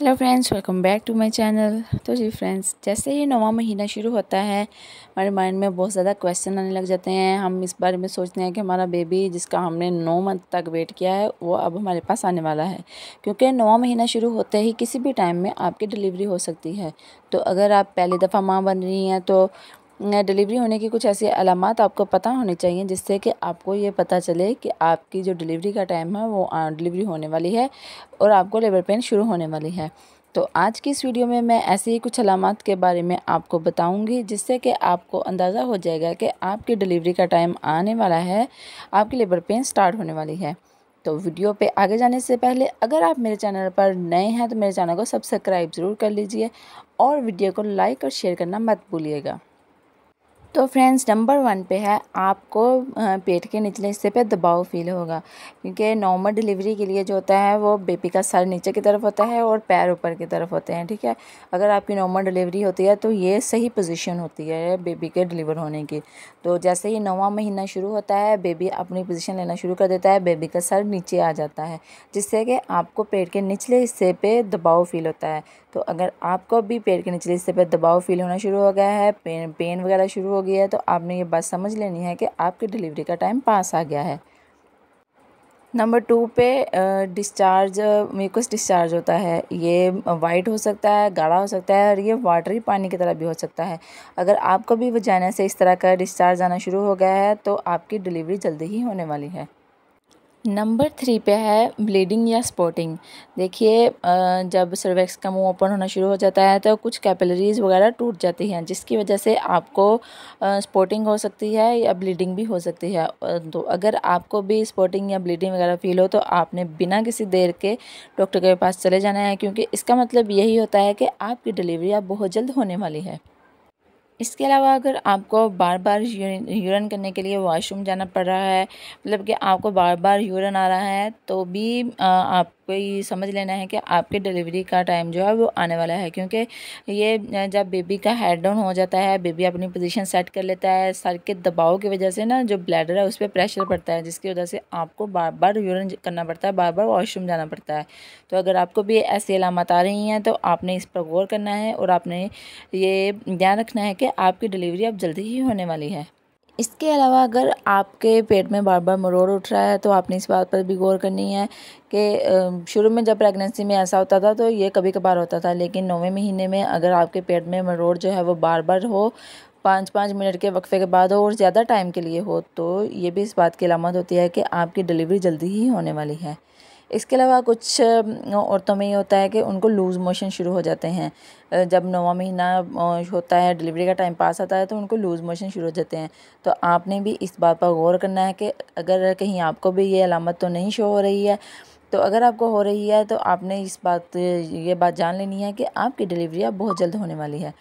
hello friends welcome back to my channel तो जी friends जैसे ही नवा महीना शुरू होता है हमारे माइंड में बहुत ज़्यादा क्वेश्चन आने लग जाते हैं हम इस बारे में सोचते हैं कि हमारा बेबी जिसका हमने नौ मंथ तक वेट किया है वो अब हमारे पास आने वाला है क्योंकि नवा महीना शुरू होते ही किसी भी टाइम में आपकी डिलीवरी हो सकती है तो अगर आप पहली दफ़ा माँ बन रही हैं तो डिलीवरी होने की कुछ ऐसी अलामत आपको पता होनी चाहिए जिससे कि आपको ये पता चले कि आपकी जो डिलीवरी का टाइम है वो डिलीवरी होने वाली है और आपको लेबर पेन शुरू होने वाली है तो आज की इस वीडियो में मैं ऐसी ही कुछ अलामत के बारे में आपको बताऊंगी जिससे कि आपको अंदाज़ा हो जाएगा कि आपकी डिलीवरी का टाइम आने वाला है आपकी लेबर पेन स्टार्ट होने वाली है तो वीडियो पे आगे जाने से पहले अगर आप मेरे चैनल पर नए हैं तो मेरे चैनल को सब्सक्राइब ज़रूर कर लीजिए और वीडियो को लाइक और शेयर करना मत भूलिएगा तो फ्रेंड्स नंबर वन पे है आपको पेट के निचले हिस्से पे दबाव फील होगा क्योंकि नॉर्मल डिलीवरी के लिए जो होता है वो बेबी का सर नीचे की तरफ होता है और पैर ऊपर की तरफ होते हैं ठीक है अगर आपकी नॉर्मल डिलीवरी होती है तो ये सही पोजीशन होती है बेबी के डिलीवर होने की तो जैसे ही नवा महीना शुरू होता है बेबी अपनी पोजिशन लेना शुरू कर देता है बेबी का सर नीचे आ जाता है जिससे कि आपको पेट के निचले हिस्से पर दबाव फील होता है तो अगर आपको भी पेट के निचले हिस्से पर दबाव फील होना शुरू हो गया है पेन पेन वगैरह शुरू हो गई है तो आपने ये बात समझ लेनी है कि आपकी डिलीवरी का टाइम पास आ गया है नंबर टू पे डिस्चार्ज म्यूकस डिस्चार्ज होता है ये वाइट हो सकता है गाढ़ा हो सकता है और ये वाटरी पानी की तरह भी हो सकता है अगर आपको भी वजाना से इस तरह का डिस्चार्ज आना शुरू हो गया है तो आपकी डिलीवरी जल्दी ही होने वाली है नंबर थ्री पे है ब्लीडिंग या स्पॉटिंग देखिए जब सर्वेक्स का मुंह ओपन होना शुरू हो जाता है तो कुछ कैपिलरीज वगैरह टूट जाती हैं जिसकी वजह से आपको स्पॉटिंग हो सकती है या ब्लीडिंग भी हो सकती है तो अगर आपको भी स्पॉटिंग या ब्लीडिंग वगैरह फील हो तो आपने बिना किसी देर के डॉक्टर के पास चले जाना है क्योंकि इसका मतलब यही होता है कि आपकी डिलीवरी अब बहुत जल्द होने वाली है इसके अलावा अगर आपको बार बार यूरन करने के लिए वॉशरूम जाना पड़ रहा है मतलब कि आपको बार बार यूरन आ रहा है तो भी आप कोई समझ लेना है कि आपके डिलीवरी का टाइम जो है वो आने वाला है क्योंकि ये जब बेबी का हेड डाउन हो जाता है बेबी अपनी पोजीशन सेट कर लेता है सर के दबाव की वजह से ना जो ब्लैडर है उस पर प्रेशर पड़ता है जिसकी वजह से आपको बार बार यूरन करना पड़ता है बार बार वॉशरूम जाना पड़ता है तो अगर आपको भी ऐसी अलामत आ रही हैं तो आपने इस पर गौर करना है और आपने ये ध्यान रखना है कि आपकी डिलीवरी अब जल्दी ही होने वाली है इसके अलावा अगर आपके पेट में बार बार मरोड़ उठ रहा है तो आपने इस बात पर भी गौर करनी है कि शुरू में जब प्रेगनेंसी में ऐसा होता था तो ये कभी कभार होता था लेकिन नौवें महीने में अगर आपके पेट में मरोड़ जो है वो बार बार हो पाँच पाँच मिनट के वक्फे के बाद हो और ज़्यादा टाइम के लिए हो तो ये भी इस बात की अलामत होती है कि आपकी डिलीवरी जल्दी ही होने वाली है इसके अलावा कुछ औरतों में ये होता है कि उनको लूज़ मोशन शुरू हो जाते हैं जब नौवा महीना होता है डिलीवरी का टाइम पास आता है तो उनको लूज़ मोशन शुरू हो जाते हैं तो आपने भी इस बात पर गौर करना है कि अगर कहीं आपको भी ये अलामत तो नहीं शो हो रही है तो अगर आपको हो रही है तो आपने इस बात ये बात जान लेनी है कि आपकी डिलीवरी अब बहुत जल्द होने वाली है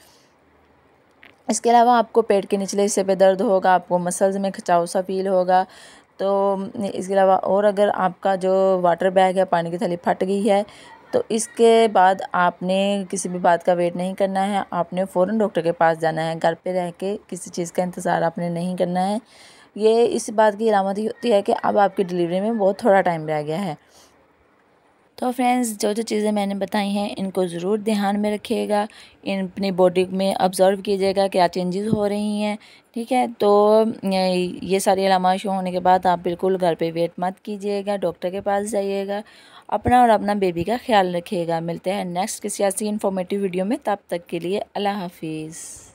इसके अलावा आपको पेट के निचले हिस्से पे दर्द होगा आपको मसल्स में खिंचाव सा फील होगा तो इसके अलावा और अगर आपका जो वाटर बैग है पानी की थैली फट गई है तो इसके बाद आपने किसी भी बात का वेट नहीं करना है आपने फ़ौर डॉक्टर के पास जाना है घर पे रह के किसी चीज़ का इंतज़ार आपने नहीं करना है ये इस बात की अलामत ही होती है कि अब आपकी डिलीवरी में बहुत थोड़ा टाइम रह गया है तो फ्रेंड्स जो जो चीज़ें मैंने बताई हैं इनको ज़रूर ध्यान में रखिएगा इन अपनी बॉडी में ऑब्ज़र्व कीजिएगा क्या चेंजेस हो रही हैं ठीक है तो ये सारी अलामत शो होने के बाद आप बिल्कुल घर पे वेट मत कीजिएगा डॉक्टर के पास जाइएगा अपना और अपना बेबी का ख्याल रखिएगा मिलते हैं नेक्स्ट किसी ऐसी इन्फॉर्मेटिव वीडियो में तब तक के लिए अल्लाह हाफिज़